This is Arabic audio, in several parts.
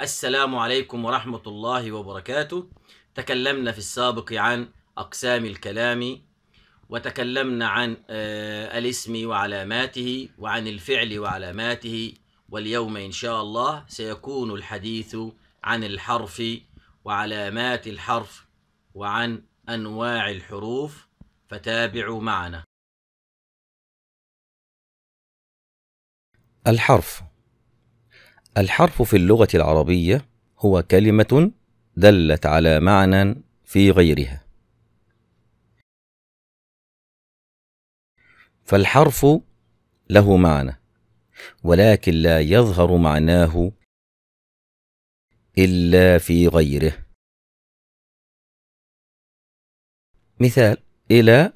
السلام عليكم ورحمة الله وبركاته تكلمنا في السابق عن أقسام الكلام وتكلمنا عن آه، الاسم وعلاماته وعن الفعل وعلاماته واليوم إن شاء الله سيكون الحديث عن الحرف وعلامات الحرف وعن أنواع الحروف فتابعوا معنا الحرف الحرف في اللغة العربية هو كلمة دلت على معنى في غيرها. فالحرف له معنى، ولكن لا يظهر معناه إلا في غيره. مثال: إلى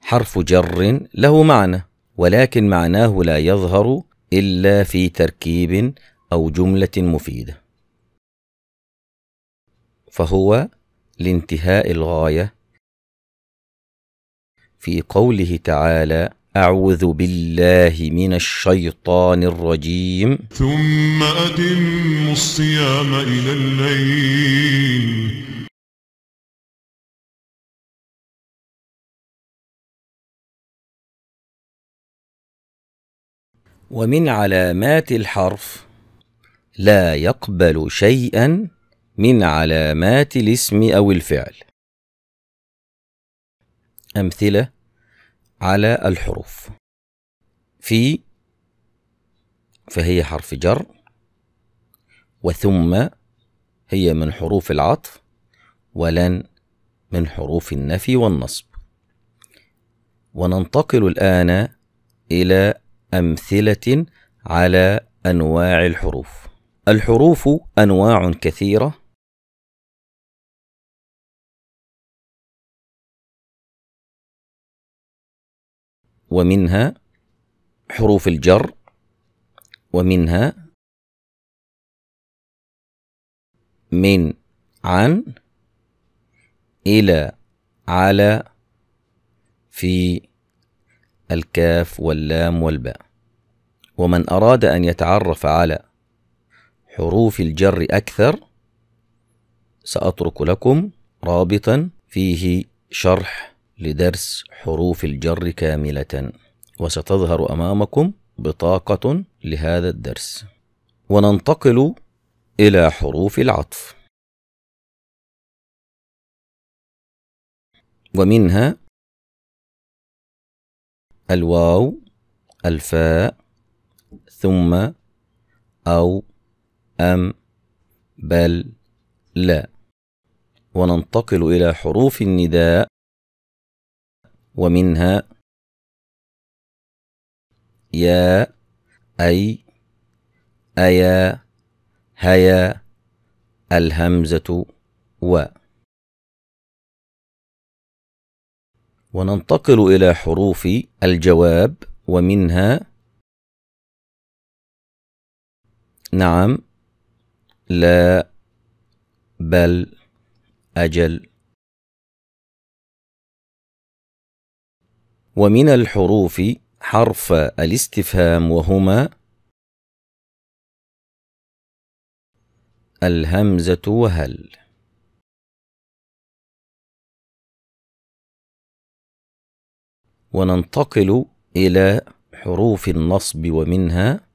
حرف جر له معنى، ولكن معناه لا يظهر إلا في تركيب أو جملة مفيدة فهو لانتهاء الغاية في قوله تعالى أعوذ بالله من الشيطان الرجيم ثم أتم الصيام إلى الليل ومن علامات الحرف لا يقبل شيئا من علامات الاسم او الفعل امثله على الحروف في فهي حرف جر وثم هي من حروف العطف ولن من حروف النفي والنصب وننتقل الان الى أمثلة على أنواع الحروف الحروف أنواع كثيرة ومنها حروف الجر ومنها من عن إلى على في الكاف واللام والباء ومن أراد أن يتعرف على حروف الجر أكثر سأترك لكم رابطا فيه شرح لدرس حروف الجر كاملة وستظهر أمامكم بطاقة لهذا الدرس وننتقل إلى حروف العطف ومنها الواو الفاء ثم أو أم بل لا وننتقل إلى حروف النداء ومنها يا أي أيا هيا الهمزة و وننتقل إلى حروف الجواب ومنها نعم لا بل أجل ومن الحروف حرف الاستفهام وهما الهمزة وهل وننتقل إلى حروف النصب ومنها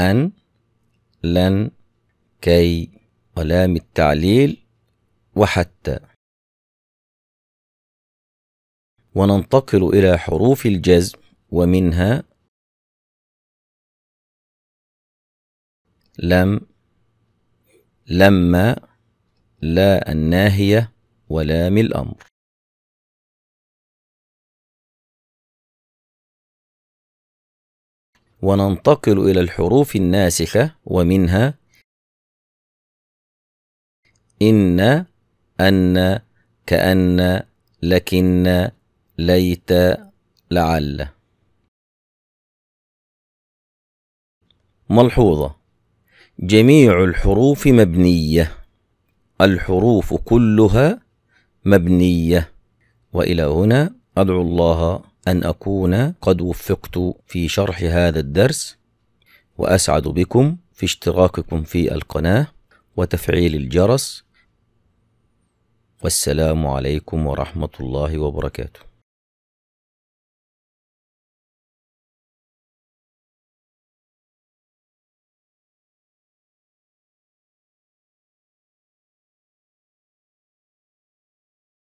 أن لن كي ولام التعليل وحتى وننتقل إلى حروف الجزم ومنها لم لما لا الناهية ولام الأمر وننتقل إلى الحروف الناسخة ومنها إن أن كأن لكن ليت لعل ملحوظة جميع الحروف مبنية الحروف كلها مبنية وإلى هنا أدعو الله أن أكون قد وفقت في شرح هذا الدرس وأسعد بكم في اشتراككم في القناة وتفعيل الجرس والسلام عليكم ورحمة الله وبركاته